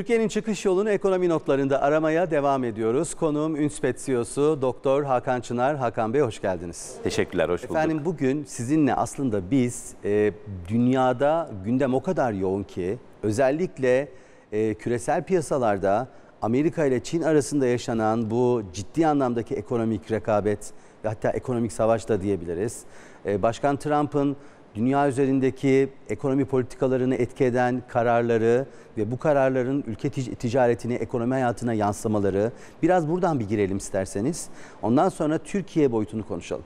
Türkiye'nin çıkış yolunu ekonomi notlarında aramaya devam ediyoruz. Konuğum Ünspet CEO'su Doktor Hakan Çınar. Hakan Bey hoş geldiniz. Teşekkürler, hoş bulduk. Efendim bugün sizinle aslında biz e, dünyada gündem o kadar yoğun ki özellikle e, küresel piyasalarda Amerika ile Çin arasında yaşanan bu ciddi anlamdaki ekonomik rekabet ve hatta ekonomik savaş da diyebiliriz. E, Başkan Trump'ın dünya üzerindeki ekonomi politikalarını etki eden kararları ve bu kararların ülke ticaretini, ekonomi hayatına yansımaları biraz buradan bir girelim isterseniz. Ondan sonra Türkiye boyutunu konuşalım.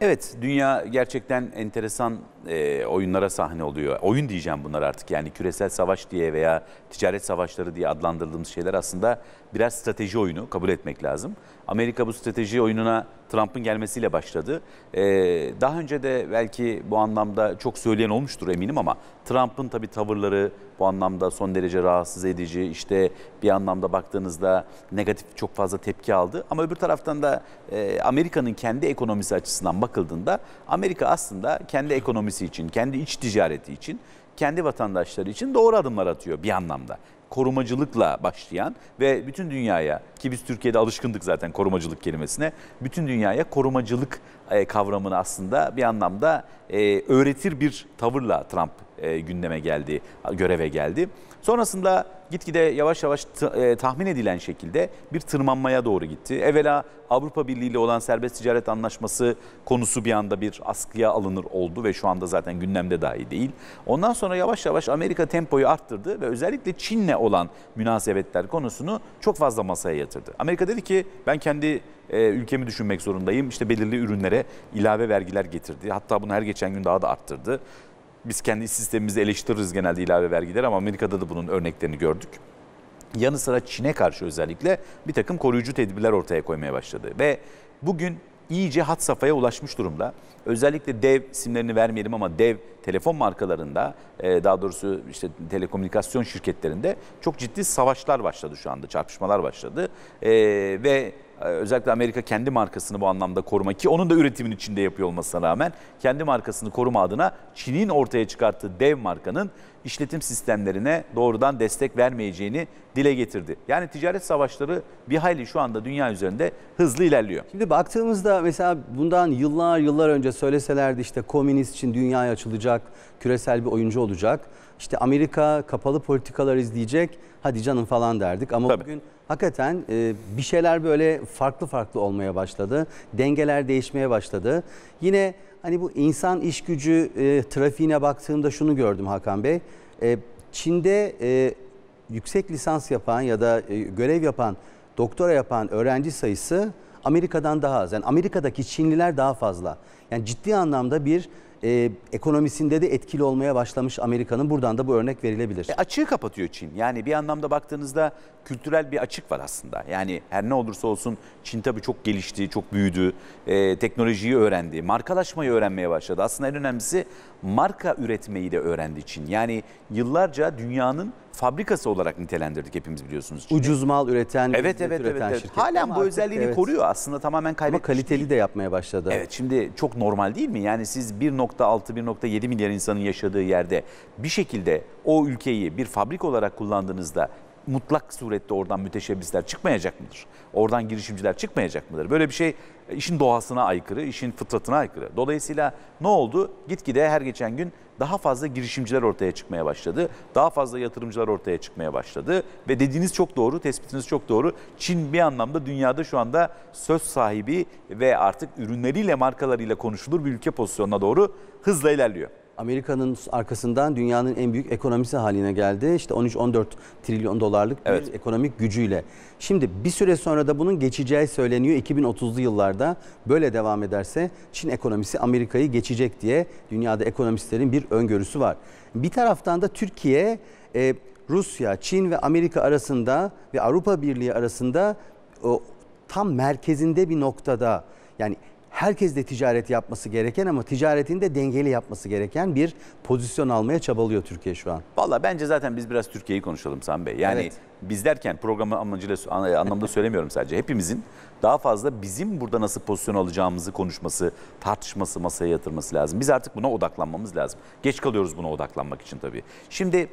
Evet, dünya gerçekten enteresan e, oyunlara sahne oluyor. Oyun diyeceğim bunlar artık yani küresel savaş diye veya ticaret savaşları diye adlandırdığımız şeyler aslında biraz strateji oyunu kabul etmek lazım. Amerika bu strateji oyununa Trump'ın gelmesiyle başladı. E, daha önce de belki bu anlamda çok söyleyen olmuştur eminim ama Trump'ın tabii tavırları bu anlamda son derece rahatsız edici. İşte bir anlamda baktığınızda negatif çok fazla tepki aldı. Ama öbür taraftan da e, Amerika'nın kendi ekonomisi açısından bakıldığında Amerika aslında kendi ekonomisi ekonomisi için, kendi iç ticareti için, kendi vatandaşları için doğru adımlar atıyor bir anlamda. Korumacılıkla başlayan ve bütün dünyaya ki biz Türkiye'de alışkındık zaten korumacılık kelimesine. Bütün dünyaya korumacılık e, kavramını aslında bir anlamda e, öğretir bir tavırla Trump e, gündeme geldi, göreve geldi. Sonrasında gitgide yavaş yavaş e, tahmin edilen şekilde bir tırmanmaya doğru gitti. Evvela Avrupa Birliği ile olan serbest ticaret anlaşması konusu bir anda bir askıya alınır oldu ve şu anda zaten gündemde dahi değil. Ondan sonra yavaş yavaş Amerika tempoyu arttırdı ve özellikle Çin'le olan münasebetler konusunu çok fazla masaya yatırdı. Amerika dedi ki ben kendi e, ülkemi düşünmek zorundayım. İşte belirli ürünlere ilave vergiler getirdi. Hatta bunu her geçen gün daha da arttırdı. Biz kendi sistemimizi eleştiririz genelde ilave vergiler ama Amerika'da da bunun örneklerini gördük. Yanı sıra Çin'e karşı özellikle bir takım koruyucu tedbirler ortaya koymaya başladı. Ve bugün iyice hat safhaya ulaşmış durumda. Özellikle dev simlerini vermeyelim ama dev telefon markalarında e, daha doğrusu işte telekomünikasyon şirketlerinde çok ciddi savaşlar başladı şu anda çarpışmalar başladı. E, ve ee, özellikle Amerika kendi markasını bu anlamda koruma ki onun da üretimin içinde yapıyor olmasına rağmen kendi markasını koruma adına Çin'in ortaya çıkarttığı dev markanın işletim sistemlerine doğrudan destek vermeyeceğini dile getirdi. Yani ticaret savaşları bir hayli şu anda dünya üzerinde hızlı ilerliyor. Şimdi baktığımızda mesela bundan yıllar yıllar önce söyleselerdi işte komünist için dünya açılacak, küresel bir oyuncu olacak işte Amerika kapalı politikalar izleyecek hadi canım falan derdik. Ama Tabii. bugün hakikaten e, bir şeyler böyle farklı farklı olmaya başladı. Dengeler değişmeye başladı. Yine hani bu insan iş gücü e, trafiğine baktığımda şunu gördüm Hakan Bey. E, Çin'de e, yüksek lisans yapan ya da e, görev yapan, doktora yapan öğrenci sayısı Amerika'dan daha az. Yani Amerika'daki Çinliler daha fazla. Yani ciddi anlamda bir e, ekonomisinde de etkili olmaya başlamış Amerika'nın. Buradan da bu örnek verilebilir. E, açığı kapatıyor Çin. Yani bir anlamda baktığınızda kültürel bir açık var aslında. Yani her ne olursa olsun Çin tabii çok gelişti, çok büyüdü. E, teknolojiyi öğrendi, markalaşmayı öğrenmeye başladı. Aslında en önemlisi marka üretmeyi de öğrendi Çin. Yani yıllarca dünyanın fabrikası olarak nitelendirdik hepimiz biliyorsunuz. Çin'i. Ucuz mal üreten, evet, evet, üreten evet, evet. şirket. Halen Ama bu artık, özelliğini evet. koruyor aslında tamamen kaybetmiş. Ama kaliteli değil. de yapmaya başladı. Evet şimdi çok normal değil mi? Yani siz 1.6-1.7 milyar insanın yaşadığı yerde bir şekilde o ülkeyi bir fabrik olarak kullandığınızda mutlak surette oradan müteşebbisler çıkmayacak mıdır? Oradan girişimciler çıkmayacak mıdır? Böyle bir şey işin doğasına aykırı, işin fıtratına aykırı. Dolayısıyla ne oldu? Gitgide her geçen gün daha fazla girişimciler ortaya çıkmaya başladı. Daha fazla yatırımcılar ortaya çıkmaya başladı. Ve dediğiniz çok doğru, tespitiniz çok doğru. Çin bir anlamda dünyada şu anda söz sahibi ve artık ürünleriyle, markalarıyla konuşulur bir ülke pozisyonuna doğru hızla ilerliyor. Amerika'nın arkasından dünyanın en büyük ekonomisi haline geldi. İşte 13-14 trilyon dolarlık evet. bir ekonomik gücüyle. Şimdi bir süre sonra da bunun geçeceği söyleniyor. 2030'lu yıllarda böyle devam ederse Çin ekonomisi Amerika'yı geçecek diye dünyada ekonomistlerin bir öngörüsü var. Bir taraftan da Türkiye e, Rusya, Çin ve Amerika arasında ve Avrupa Birliği arasında tam merkezinde bir noktada yani herkes de ticaret yapması gereken ama ticaretin de dengeli yapması gereken bir pozisyon almaya çabalıyor Türkiye şu an. Valla bence zaten biz biraz Türkiye'yi konuşalım Sam Bey. Yani evet. biz derken programı amacıyla anlamda söylemiyorum sadece. Hepimizin daha fazla bizim burada nasıl pozisyon alacağımızı konuşması, tartışması, masaya yatırması lazım. Biz artık buna odaklanmamız lazım. Geç kalıyoruz buna odaklanmak için tabii. Şimdi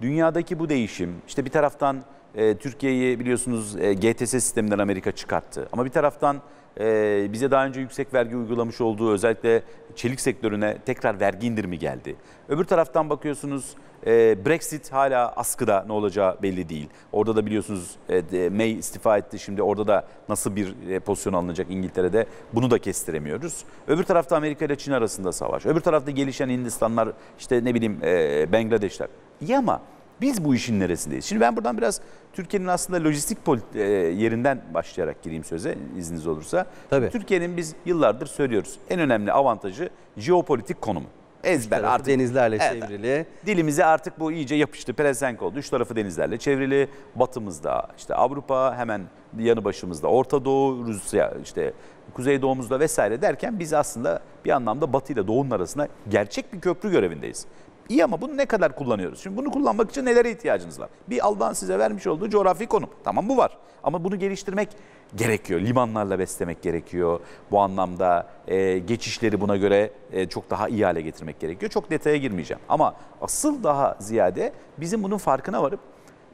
dünyadaki bu değişim işte bir taraftan e, Türkiye'yi biliyorsunuz e, GTS sisteminden Amerika çıkarttı. Ama bir taraftan ee, bize daha önce yüksek vergi uygulamış olduğu özellikle çelik sektörüne tekrar vergi indirimi geldi. Öbür taraftan bakıyorsunuz e, Brexit hala askıda ne olacağı belli değil. Orada da biliyorsunuz e, May istifa etti şimdi orada da nasıl bir e, pozisyon alınacak İngiltere'de bunu da kestiremiyoruz. Öbür tarafta Amerika ile Çin arasında savaş. Öbür tarafta gelişen Hindistanlar işte ne bileyim e, Bangladeşler. İyi ama biz bu işin neresindeyiz? Şimdi ben buradan biraz Türkiye'nin aslında lojistik e, yerinden başlayarak gireyim söze izniniz olursa. Tabii. Türkiye'nin biz yıllardır söylüyoruz en önemli avantajı jeopolitik konumu. Ezber artık denizlerle evet, çevrili. Dilimize artık bu iyice yapıştı. Pelesenk oldu. Üç tarafı denizlerle çevrili. Batımızda işte Avrupa, hemen yanı başımızda Orta Doğu, Rusya, işte Kuzey Doğumuzda vesaire derken biz aslında bir anlamda Batı ile Doğu'nun arasında gerçek bir köprü görevindeyiz. İyi ama bunu ne kadar kullanıyoruz? Şimdi bunu kullanmak için nelere ihtiyacınız var? Bir Allah'ın size vermiş olduğu coğrafi konum. Tamam bu var. Ama bunu geliştirmek gerekiyor. Limanlarla beslemek gerekiyor. Bu anlamda e, geçişleri buna göre e, çok daha iyi hale getirmek gerekiyor. Çok detaya girmeyeceğim. Ama asıl daha ziyade bizim bunun farkına varıp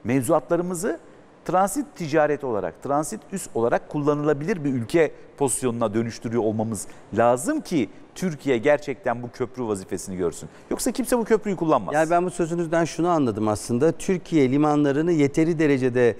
mevzuatlarımızı transit ticaret olarak, transit üst olarak kullanılabilir bir ülke pozisyonuna dönüştürüyor olmamız lazım ki Türkiye gerçekten bu köprü vazifesini görsün. Yoksa kimse bu köprüyü kullanmaz. Yani ben bu sözünüzden şunu anladım aslında. Türkiye limanlarını yeteri derecede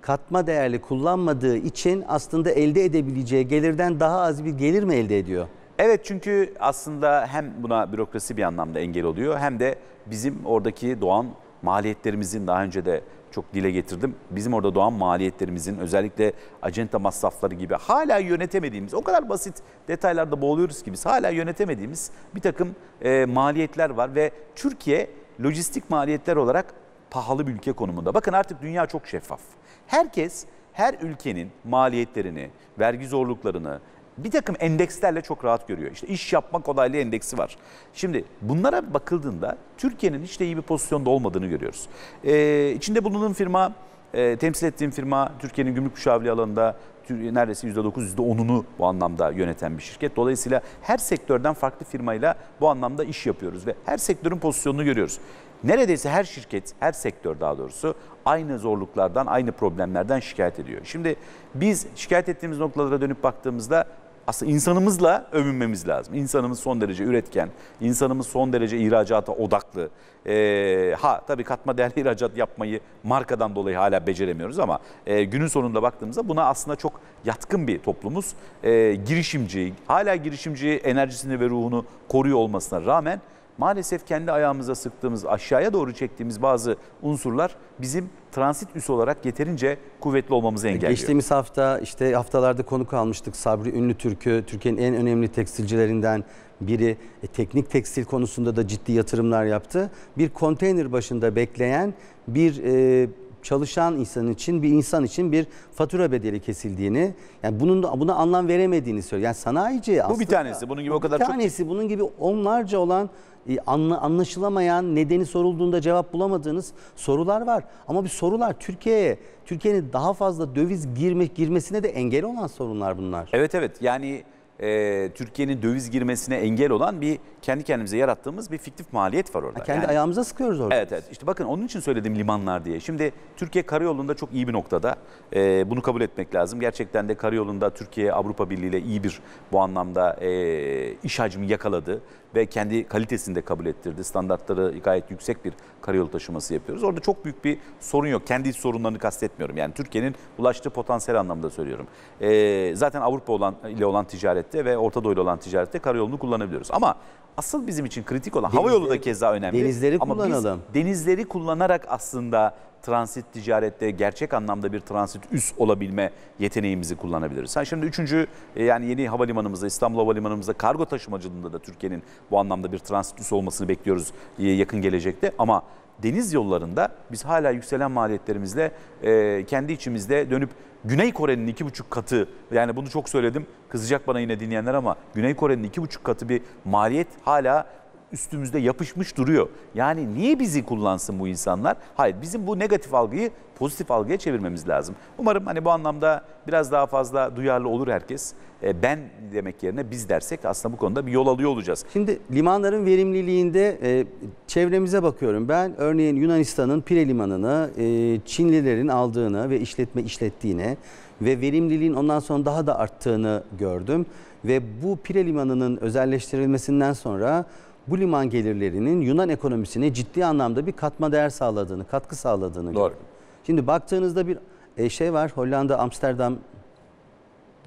katma değerli kullanmadığı için aslında elde edebileceği gelirden daha az bir gelir mi elde ediyor? Evet çünkü aslında hem buna bürokrasi bir anlamda engel oluyor hem de bizim oradaki doğan maliyetlerimizin daha önce de çok dile getirdim. Bizim orada doğan maliyetlerimizin özellikle acenta masrafları gibi hala yönetemediğimiz o kadar basit detaylarda boğuluyoruz ki biz hala yönetemediğimiz bir takım e, maliyetler var ve Türkiye lojistik maliyetler olarak pahalı bir ülke konumunda. Bakın artık dünya çok şeffaf. Herkes her ülkenin maliyetlerini, vergi zorluklarını, bir takım endekslerle çok rahat görüyor. İşte iş yapma kolaylığı endeksi var. Şimdi bunlara bakıldığında Türkiye'nin hiç de iyi bir pozisyonda olmadığını görüyoruz. Ee, içinde bulunduğum firma, e, temsil ettiğim firma Türkiye'nin gümrük müşavirliği alanında neredeyse %9, %10'unu bu anlamda yöneten bir şirket. Dolayısıyla her sektörden farklı firmayla bu anlamda iş yapıyoruz ve her sektörün pozisyonunu görüyoruz. Neredeyse her şirket, her sektör daha doğrusu aynı zorluklardan, aynı problemlerden şikayet ediyor. Şimdi biz şikayet ettiğimiz noktalara dönüp baktığımızda aslında insanımızla övünmemiz lazım. İnsanımız son derece üretken, insanımız son derece ihracata odaklı. E, ha tabii katma değerli ihracat yapmayı markadan dolayı hala beceremiyoruz ama e, günün sonunda baktığımızda buna aslında çok yatkın bir toplumuz. E, girişimci, hala girişimci enerjisini ve ruhunu koruyor olmasına rağmen maalesef kendi ayağımıza sıktığımız, aşağıya doğru çektiğimiz bazı unsurlar bizim transit üs olarak yeterince kuvvetli olmamızı engelliyor. Geçtiğimiz hafta işte haftalarda konuk almıştık Sabri Ünlü Türk'ü, Türkiye'nin en önemli tekstilcilerinden biri e, teknik tekstil konusunda da ciddi yatırımlar yaptı. Bir konteyner başında bekleyen bir e, çalışan insan için bir insan için bir fatura bedeli kesildiğini yani bunun da buna anlam veremediğini söylüyor. Yani sanayici bu aslında. bir tanesi. Bunun gibi o kadar bir çok. Bir tanesi bunun gibi onlarca olan e, anlaşılamayan, nedeni sorulduğunda cevap bulamadığınız sorular var. Ama bir sorular Türkiye'ye, Türkiye'nin daha fazla döviz girmek girmesine de engel olan sorunlar bunlar. Evet evet yani e, Türkiye'nin döviz girmesine engel olan bir kendi kendimize yarattığımız bir fiktif maliyet var orada. Ha, kendi yani, ayağımıza sıkıyoruz orada. Evet evet İşte bakın onun için söyledim limanlar diye. Şimdi Türkiye karayolunda çok iyi bir noktada e, bunu kabul etmek lazım. Gerçekten de karayolunda Türkiye Avrupa Birliği ile iyi bir bu anlamda e, iş hacmi yakaladı ve kendi kalitesini de kabul ettirdi. Standartları gayet yüksek bir karayolu taşıması yapıyoruz. Orada çok büyük bir sorun yok. Kendi sorunlarını kastetmiyorum. Yani Türkiye'nin ulaştığı potansiyel anlamda söylüyorum. E, zaten Avrupa olan ile olan ticaret ticarette ve Orta Doğu'yla olan ticarette karayolunu kullanabiliyoruz. Ama asıl bizim için kritik olan denizleri, hava yolu da keza önemli. Denizleri Ama kullanalım. Biz denizleri kullanarak aslında transit ticarette gerçek anlamda bir transit üs olabilme yeteneğimizi kullanabiliriz. Sen şimdi üçüncü e, yani yeni havalimanımızda İstanbul Havalimanımızda kargo taşımacılığında da Türkiye'nin bu anlamda bir transit üs olmasını bekliyoruz e, yakın gelecekte. Ama deniz yollarında biz hala yükselen maliyetlerimizle e, kendi içimizde dönüp Güney Kore'nin iki buçuk katı yani bunu çok söyledim kızacak bana yine dinleyenler ama Güney Kore'nin iki buçuk katı bir maliyet hala üstümüzde yapışmış duruyor. Yani niye bizi kullansın bu insanlar? Hayır bizim bu negatif algıyı pozitif algıya çevirmemiz lazım. Umarım hani bu anlamda biraz daha fazla duyarlı olur herkes. E, ben demek yerine biz dersek aslında bu konuda bir yol alıyor olacağız. Şimdi limanların verimliliğinde e, çevremize bakıyorum. Ben örneğin Yunanistan'ın Pire Limanı'nı e, Çinlilerin aldığını ve işletme işlettiğini ve verimliliğin ondan sonra daha da arttığını gördüm. Ve bu Pire Limanı'nın özelleştirilmesinden sonra bu liman gelirlerinin Yunan ekonomisine ciddi anlamda bir katma değer sağladığını, katkı sağladığını Doğru. Gördüm. Şimdi baktığınızda bir e, şey var Hollanda, Amsterdam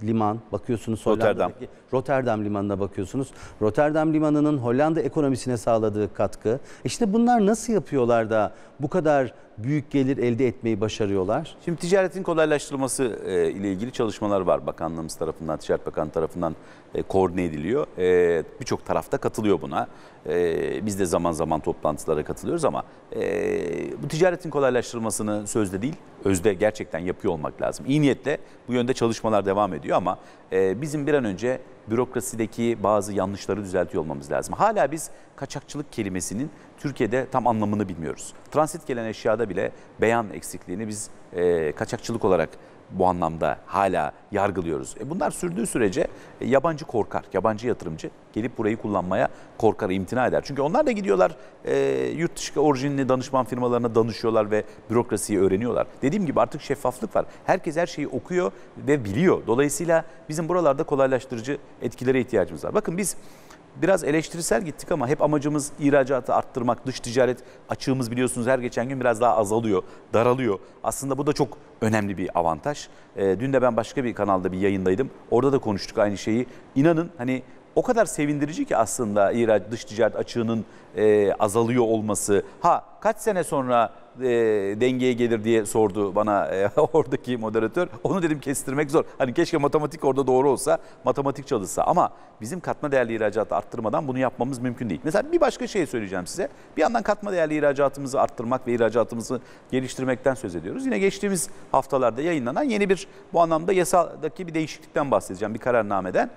liman bakıyorsunuz Rotterdam. Rotterdam Limanı'na bakıyorsunuz. Rotterdam Limanı'nın Hollanda ekonomisine sağladığı katkı. İşte bunlar nasıl yapıyorlar da bu kadar büyük gelir elde etmeyi başarıyorlar? Şimdi ticaretin kolaylaştırılması e, ile ilgili çalışmalar var. Bakanlığımız tarafından, Ticaret Bakanı tarafından e, koordine ediliyor. E, birçok tarafta katılıyor buna. Biz de zaman zaman toplantılara katılıyoruz ama bu ticaretin kolaylaştırılmasını sözde değil, özde gerçekten yapıyor olmak lazım. İyi niyetle bu yönde çalışmalar devam ediyor ama bizim bir an önce bürokrasideki bazı yanlışları düzeltiyor olmamız lazım. Hala biz kaçakçılık kelimesinin Türkiye'de tam anlamını bilmiyoruz. Transit gelen eşyada bile beyan eksikliğini biz e, kaçakçılık olarak bu anlamda hala yargılıyoruz. E bunlar sürdüğü sürece e, yabancı korkar, yabancı yatırımcı gelip burayı kullanmaya korkar, imtina eder. Çünkü onlar da gidiyorlar e, yurt dışı orijinli danışman firmalarına danışıyorlar ve bürokrasiyi öğreniyorlar. Dediğim gibi artık şeffaflık var. Herkes her şeyi okuyor ve biliyor. Dolayısıyla bizim buralarda kolaylaştırıcı etkilere ihtiyacımız var. Bakın biz biraz eleştirisel gittik ama hep amacımız ihracatı arttırmak, dış ticaret açığımız biliyorsunuz her geçen gün biraz daha azalıyor, daralıyor. Aslında bu da çok önemli bir avantaj. Ee, dün de ben başka bir kanalda bir yayındaydım. Orada da konuştuk aynı şeyi. İnanın hani o kadar sevindirici ki aslında ihrac, dış ticaret açığının e, azalıyor olması. Ha kaç sene sonra e, dengeye gelir diye sordu bana e, oradaki moderatör. Onu dedim kestirmek zor. Hani keşke matematik orada doğru olsa, matematik çalışsa. Ama bizim katma değerli ihracatı arttırmadan bunu yapmamız mümkün değil. Mesela bir başka şey söyleyeceğim size. Bir yandan katma değerli ihracatımızı arttırmak ve ihracatımızı geliştirmekten söz ediyoruz. Yine geçtiğimiz haftalarda yayınlanan yeni bir bu anlamda yasadaki bir değişiklikten bahsedeceğim bir kararnameden.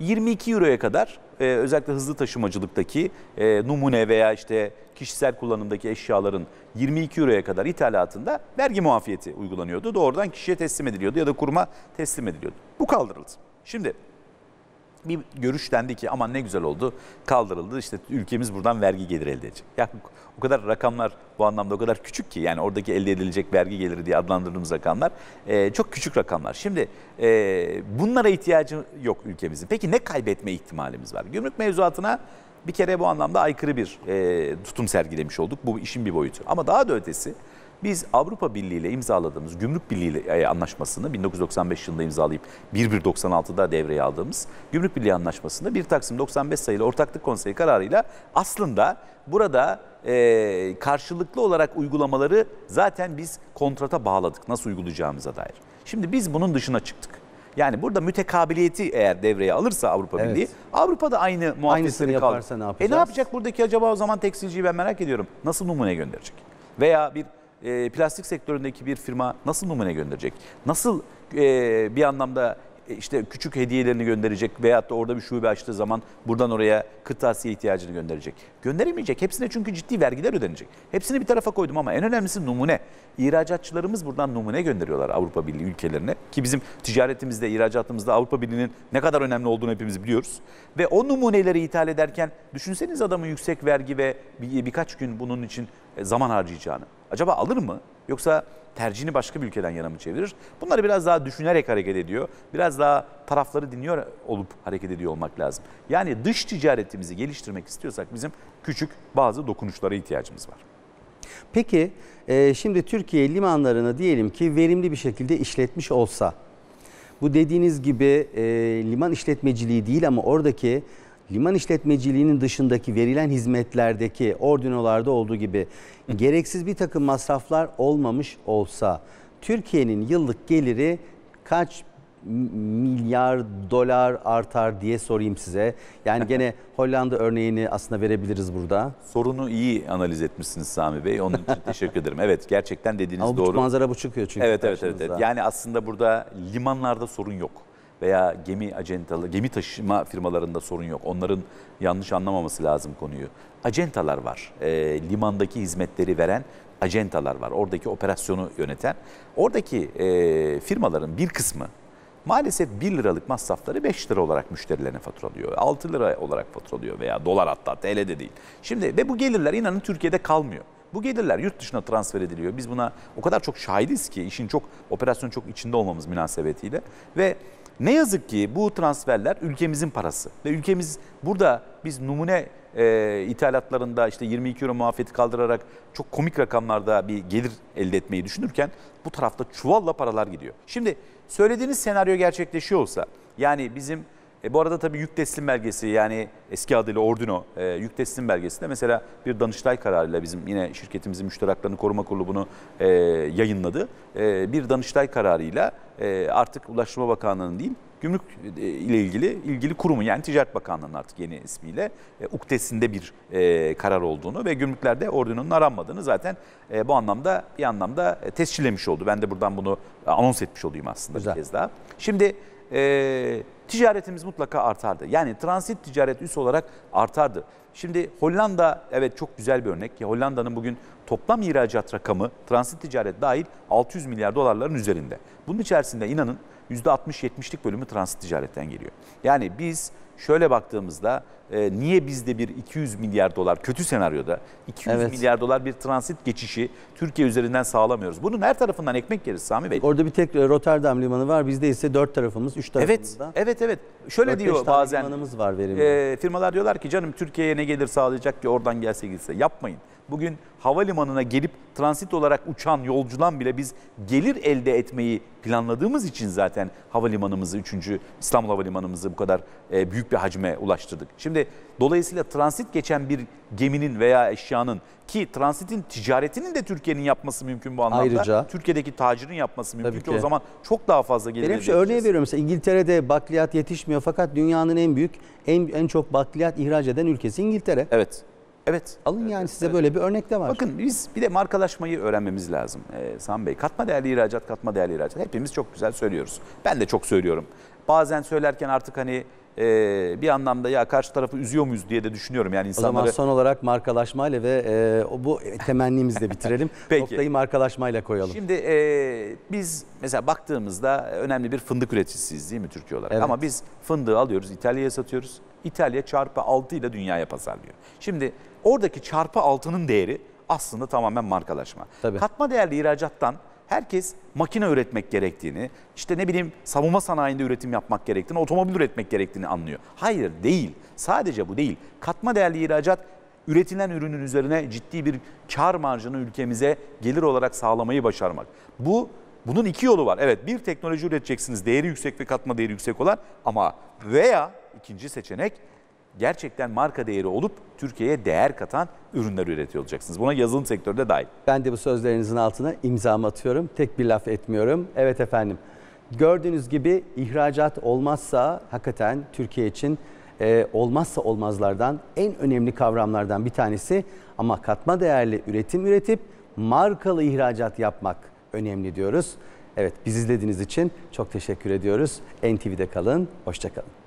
22 euroya kadar e, özellikle hızlı taşımacılıktaki e, numune veya işte kişisel kullanımdaki eşyaların 22 euroya kadar ithalatında vergi muafiyeti uygulanıyordu. Doğrudan kişiye teslim ediliyordu ya da kuruma teslim ediliyordu. Bu kaldırıldı. Şimdi bir görüş dendi ki aman ne güzel oldu kaldırıldı işte ülkemiz buradan vergi geliri elde edecek. Ya o kadar rakamlar bu anlamda o kadar küçük ki yani oradaki elde edilecek vergi geliri diye adlandırdığımız rakamlar e, çok küçük rakamlar. Şimdi e, bunlara ihtiyacı yok ülkemizin. Peki ne kaybetme ihtimalimiz var? Gümrük mevzuatına bir kere bu anlamda aykırı bir e, tutum sergilemiş olduk. Bu işin bir boyutu. Ama daha da ötesi biz Avrupa Birliği ile imzaladığımız gümrük birliği e, anlaşmasını 1995 yılında imzalayıp 1196'da devreye aldığımız gümrük birliği anlaşmasında 1 Taksim 95 sayılı ortaklık konseyi kararıyla aslında burada e, karşılıklı olarak uygulamaları zaten biz kontrata bağladık nasıl uygulayacağımıza dair. Şimdi biz bunun dışına çıktık. Yani burada mütekabiliyeti eğer devreye alırsa Avrupa evet. Birliği, Avrupa'da aynı muhafızları kalır. ne yapacağız? E ne yapacak buradaki acaba o zaman tekstilciyi ben merak ediyorum. Nasıl numune gönderecek? Veya bir e, plastik sektöründeki bir firma nasıl numune gönderecek? Nasıl e, bir anlamda e, işte küçük hediyelerini gönderecek veyahut da orada bir şube açtığı zaman buradan oraya kırtasiye ihtiyacını gönderecek. Gönderemeyecek. Hepsine çünkü ciddi vergiler ödenecek. Hepsini bir tarafa koydum ama en önemlisi numune. İhracatçılarımız buradan numune gönderiyorlar Avrupa Birliği ülkelerine. Ki bizim ticaretimizde, ihracatımızda Avrupa Birliği'nin ne kadar önemli olduğunu hepimiz biliyoruz. Ve o numuneleri ithal ederken düşünseniz adamın yüksek vergi ve bir, birkaç gün bunun için e, zaman harcayacağını. Acaba alır mı? Yoksa tercihini başka bir ülkeden yana mı çevirir? Bunları biraz daha düşünerek hareket ediyor. Biraz daha tarafları dinliyor olup hareket ediyor olmak lazım. Yani dış ticaretimizi geliştirmek istiyorsak bizim küçük bazı dokunuşlara ihtiyacımız var. Peki e, şimdi Türkiye limanlarını diyelim ki verimli bir şekilde işletmiş olsa bu dediğiniz gibi e, liman işletmeciliği değil ama oradaki liman işletmeciliğinin dışındaki verilen hizmetlerdeki ordinolarda olduğu gibi gereksiz bir takım masraflar olmamış olsa Türkiye'nin yıllık geliri kaç milyar dolar artar diye sorayım size. Yani gene Hollanda örneğini aslında verebiliriz burada. Sorunu iyi analiz etmişsiniz Sami Bey. Onun için teşekkür ederim. Evet gerçekten dediğiniz Ama doğru. Ama manzara bu çıkıyor çünkü. Evet evet evet. evet. Yani aslında burada limanlarda sorun yok veya gemi acentalı, gemi taşıma firmalarında sorun yok. Onların yanlış anlamaması lazım konuyu. Acentalar var. E, limandaki hizmetleri veren acentalar var. Oradaki operasyonu yöneten. Oradaki e, firmaların bir kısmı maalesef 1 liralık masrafları 5 lira olarak müşterilerine faturalıyor. 6 lira olarak faturalıyor veya dolar hatta TL de değil. Şimdi ve bu gelirler inanın Türkiye'de kalmıyor. Bu gelirler yurt dışına transfer ediliyor. Biz buna o kadar çok şahidiz ki işin çok operasyonun çok içinde olmamız münasebetiyle ve ne yazık ki bu transferler ülkemizin parası ve ülkemiz burada biz numune e, ithalatlarında işte 22 euro muafiyeti kaldırarak çok komik rakamlarda bir gelir elde etmeyi düşünürken bu tarafta çuvalla paralar gidiyor. Şimdi söylediğiniz senaryo gerçekleşiyor olsa yani bizim e, bu arada tabii yük teslim belgesi yani eski adıyla Ordino e, yük teslim belgesi de mesela bir danıştay kararıyla bizim yine şirketimizin müştereklerini koruma kurulu bunu e, yayınladı. E, bir danıştay kararıyla e, artık Ulaştırma Bakanlığı'nın değil gümrük e, ile ilgili ilgili kurumu yani Ticaret Bakanlığı'nın artık yeni ismiyle e, UKTES'inde bir e, karar olduğunu ve gümrüklerde ordunun aranmadığını zaten e, bu anlamda bir anlamda e, tescillemiş oldu. Ben de buradan bunu e, anons etmiş olayım aslında Güzel. bir kez daha. Şimdi e, ticaretimiz mutlaka artardı. Yani transit ticaret üs olarak artardı. Şimdi Hollanda evet çok güzel bir örnek. Ya Hollanda'nın bugün toplam ihracat rakamı transit ticaret dahil 600 milyar dolarların üzerinde. Bunun içerisinde inanın %60-70'lik bölümü transit ticaretten geliyor. Yani biz şöyle baktığımızda e, niye bizde bir 200 milyar dolar kötü senaryoda 200 evet. milyar dolar bir transit geçişi Türkiye üzerinden sağlamıyoruz. Bunun her tarafından ekmek yeriz Sami Bey. Orada bir tek e, Rotterdam limanı var. Bizde ise dört tarafımız, üç tarafımızda. Evet, evet, evet. Şöyle diyor bazen. limanımız var verimli. E, firmalar diyorlar ki canım Türkiye'ye ne gelir sağlayacak ki oradan gelse gitse. Yapmayın bugün havalimanına gelip transit olarak uçan yolcudan bile biz gelir elde etmeyi planladığımız için zaten havalimanımızı 3. İstanbul Havalimanımızı bu kadar e, büyük bir hacme ulaştırdık. Şimdi dolayısıyla transit geçen bir geminin veya eşyanın ki transitin ticaretinin de Türkiye'nin yapması mümkün bu anlamda. Ayrıca, Türkiye'deki tacirin yapması mümkün ki. o zaman çok daha fazla gelir Benim elde edeceğiz. örneği veriyorum mesela İngiltere'de bakliyat yetişmiyor fakat dünyanın en büyük en, en çok bakliyat ihraç eden ülkesi İngiltere. Evet. Evet. Alın evet, yani size evet. böyle bir örnek de var. Bakın biz bir de markalaşmayı öğrenmemiz lazım ee, Sami Bey. Katma değerli ihracat, katma değerli ihracat. Hepimiz çok güzel söylüyoruz. Ben de çok söylüyorum. Bazen söylerken artık hani e, bir anlamda ya karşı tarafı üzüyor muyuz diye de düşünüyorum. Yani insanları... O zaman son olarak markalaşmayla ve e, bu temennimizi de bitirelim. Peki. Noktayı markalaşmayla koyalım. Şimdi e, biz mesela baktığımızda önemli bir fındık üreticisiyiz değil mi Türkiye olarak? Evet. Ama biz fındığı alıyoruz İtalya'ya satıyoruz. İtalya çarpı 6 ile dünyaya pazarlıyor. Şimdi oradaki çarpı altının değeri aslında tamamen markalaşma. Tabii. Katma değerli ihracattan herkes makine üretmek gerektiğini, işte ne bileyim savunma sanayinde üretim yapmak gerektiğini, otomobil üretmek gerektiğini anlıyor. Hayır değil. Sadece bu değil. Katma değerli ihracat üretilen ürünün üzerine ciddi bir kar marjını ülkemize gelir olarak sağlamayı başarmak. Bu bunun iki yolu var. Evet bir teknoloji üreteceksiniz değeri yüksek ve katma değeri yüksek olan ama veya ikinci seçenek gerçekten marka değeri olup Türkiye'ye değer katan ürünler üretiyor olacaksınız. Buna yazılım sektörü de dahil. Ben de bu sözlerinizin altına imzamı atıyorum. Tek bir laf etmiyorum. Evet efendim. Gördüğünüz gibi ihracat olmazsa hakikaten Türkiye için e, olmazsa olmazlardan en önemli kavramlardan bir tanesi ama katma değerli üretim üretip markalı ihracat yapmak önemli diyoruz. Evet biz izlediğiniz için çok teşekkür ediyoruz. NTV'de kalın, hoşçakalın.